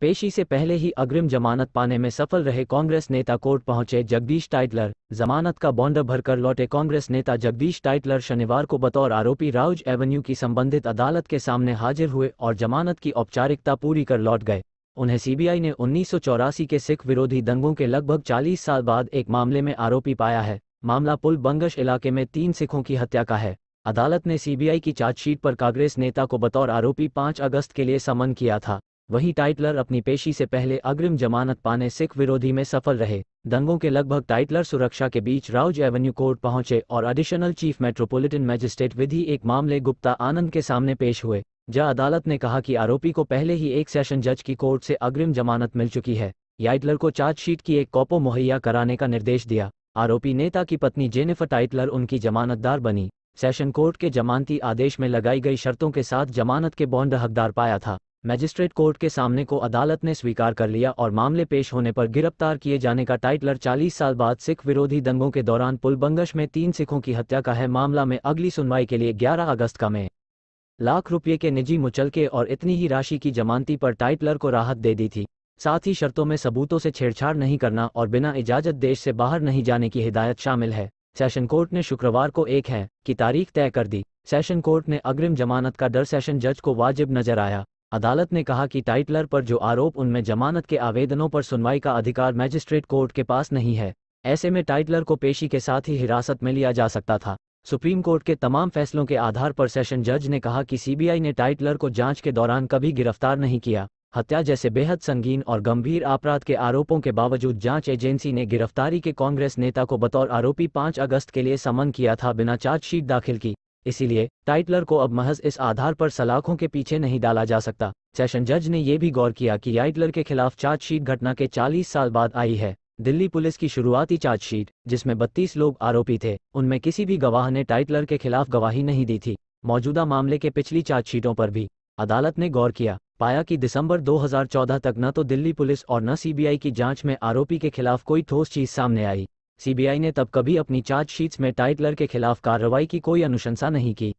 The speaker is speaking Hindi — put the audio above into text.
पेशी से पहले ही अग्रिम जमानत पाने में सफल रहे कांग्रेस नेता कोर्ट पहुंचे जगदीश टाइटलर जमानत का बॉन्ड भरकर लौटे कांग्रेस नेता जगदीश टाइटलर शनिवार को बतौर आरोपी राउज एवेन्यू की संबंधित अदालत के सामने हाजिर हुए और जमानत की औपचारिकता पूरी कर लौट गए उन्हें सीबीआई ने उन्नीस के सिख विरोधी दंगों के लगभग चालीस साल बाद एक मामले में आरोपी पाया है मामला पुल बंगश इलाके में तीन सिखों की हत्या का है अदालत ने सीबीआई की चार्जशीट पर कांग्रेस नेता को बतौर आरोपी 5 अगस्त के लिए समन किया था वहीं टाइटलर अपनी पेशी से पहले अग्रिम जमानत पाने सिख विरोधी में सफल रहे दंगों के लगभग टाइटलर सुरक्षा के बीच राउज एवेन्यू कोर्ट पहुंचे और additional chief metropolitan magistrate Vidhi एक मामले गुप्ता आनंद के सामने पेश हुए जहां अदालत ने कहा कि आरोपी को पहले ही एक सेशन जज की कोर्ट से अग्रिम जमानत मिल चुकी है याइटलर को चार्जशीट की एक कॉपो मुहैया कराने का निर्देश दिया आरोपी नेता की पत्नी जेनिफर टाइटलर उनकी जमानतदार बनी सेशन कोर्ट के जमानती आदेश में लगाई गई शर्तों के साथ जमानत के बॉन्ड हकदार पाया था मैजिस्ट्रेट कोर्ट के सामने को अदालत ने स्वीकार कर लिया और मामले पेश होने पर गिरफ्तार किए जाने का टाइटलर 40 साल बाद सिख विरोधी दंगों के दौरान पुलबंगश में तीन सिखों की हत्या का है मामला में अगली सुनवाई के लिए 11 अगस्त का में लाख रुपये के निजी मुचलके और इतनी ही राशि की जमानती पर टाइटलर को राहत दे दी थी साथ ही शर्तों में सबूतों से छेड़छाड़ नहीं करना और बिना इजाजत देश से बाहर नहीं जाने की हिदायत शामिल है सेशन कोर्ट ने शुक्रवार को एक है की तारीख तय कर दी सेशन कोर्ट ने अग्रिम जमानत का डर सेशन जज को वाजिब नजर आया अदालत ने कहा कि टाइटलर पर जो आरोप उनमें जमानत के आवेदनों पर सुनवाई का अधिकार मैजिस्ट्रेट कोर्ट के पास नहीं है ऐसे में टाइटलर को पेशी के साथ ही हिरासत में लिया जा सकता था सुप्रीम कोर्ट के तमाम फैसलों के आधार पर सेशन जज ने कहा कि सीबीआई ने टाइटलर को जांच के दौरान कभी गिरफ्तार नहीं किया हत्या जैसे बेहद संगीन और गंभीर अपराध के आरोपों के बावजूद जांच एजेंसी ने गिरफ्तारी के कांग्रेस नेता को बतौर आरोपी 5 अगस्त के लिए समन किया था बिना चार्जशीट दाखिल की इसीलिए टाइटलर को अब महज इस आधार पर सलाखों के पीछे नहीं डाला जा सकता सेशन जज ने यह भी गौर किया कि टाइटलर के खिलाफ चार्जशीट घटना के 40 साल बाद आई है दिल्ली पुलिस की शुरुआती चार्जशीट जिसमें 32 लोग आरोपी थे उनमें किसी भी गवाह ने टाइटलर के खिलाफ गवाही नहीं दी थी मौजूदा मामले के पिछली चार्जशीटों पर भी अदालत ने गौर किया पाया कि दिसंबर 2014 तक न तो दिल्ली पुलिस और न सीबीआई की जांच में आरोपी के खिलाफ कोई ठोस चीज सामने आई सीबीआई ने तब कभी अपनी चार्जशीट्स में टाइटलर के खिलाफ कार्रवाई की कोई अनुशंसा नहीं की